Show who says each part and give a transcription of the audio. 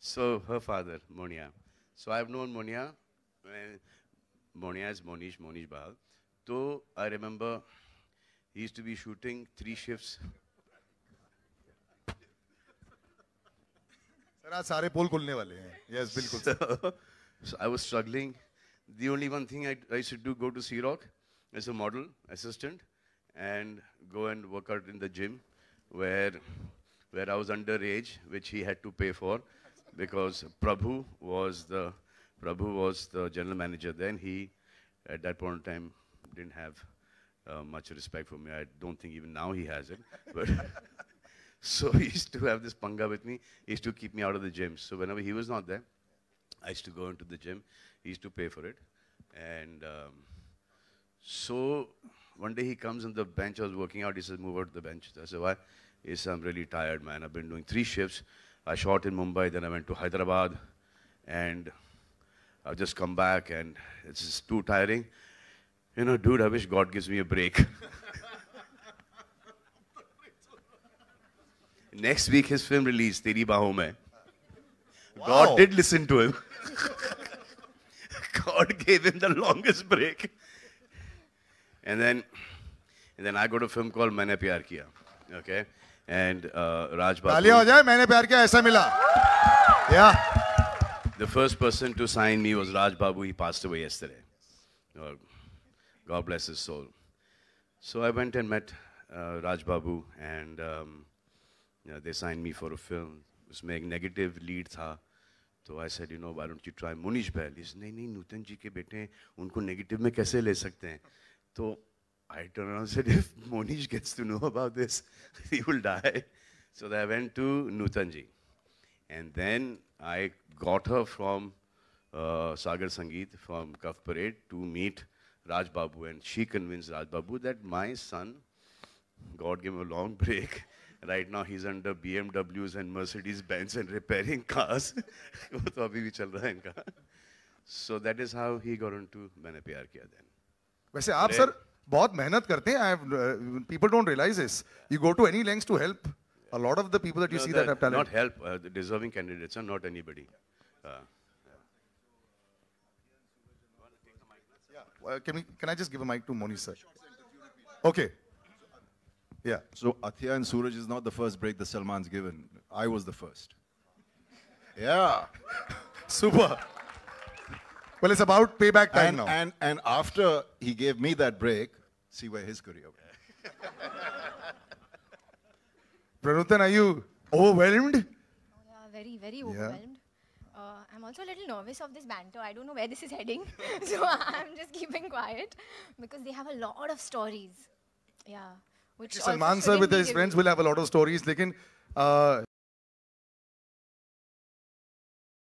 Speaker 1: So her father, Monia. So I've known Monia. Monia is Monish, Monish Bahal. So I remember he used to be shooting three shifts. Sir आज सारे पोल खुलने वाले the only one thing I, I used to do go to Sea Rock as a model assistant and go and work out in the gym where where I was underage, which he had to pay for because Prabhu was the Prabhu was the general manager then. He, at that point in time, didn't have uh, much respect for me. I don't think even now he has it. But so he used to have this panga with me. He used to keep me out of the gym. So whenever he was not there, I used to go into the gym. He used to pay for it. And um, so one day he comes on the bench. I was working out. He says, "Move out to the bench." I said, "Why?" He says, "I'm really tired, man. I've been doing three shifts." I shot in Mumbai, then I went to Hyderabad, and I've just come back, and it's just too tiring. You know, dude, I wish God gives me a break. Next week, his film release, Teri Baho Mein. God did listen to him. God gave him the longest break. And then, and then I got a film called Maine Pyar Kiya. Okay? And राजपाली uh, हो जाए मैंने प्यार किया ऐसा मिला या the first person to sign me was Raj Babu he passed to वही तरह और God bless his soul so I went and met Raj Babu and they sign me for a film उसमें एक नेगेटिव लीड था तो I said you know why don't you try Mohnish Bahl इस नहीं नहीं नूतन जी के बेटे हैं उनको नेगेटिव में कैसे ले सकते हैं तो I turned around and said, if Monish gets to know about this, he will die. So I went to Nutanji. And then I got her from uh, Sagar Sangeet, from Kaf Parade, to meet Raj Babu. And she convinced Raj Babu that my son, God gave him a long break. Right now he's under BMWs and Mercedes Benz and repairing cars. so that is how he got into Maine Pyar then. वैसे आप sir बहुत मेहनत करते हैं I have people don't realise this you go to any lengths to a lot of the people that you see that have talent not help uh, deserving candidates and not anybody uh, yeah. Uh, can we can i just give a mic to moni okay yeah so Athiya and suraj is not the first break the salman's given i was the first yeah super well, it's about payback time and, now. And, and after he gave me that break, see where his career went. Pranutan, are you overwhelmed? Oh, yeah, very, very overwhelmed. Yeah. Uh, I'm also a little nervous of this banter. I don't know where this is heading. so I'm just keeping quiet because they have a lot of stories. Yeah. Which Salman sir with his friends will have a lot of stories. They uh,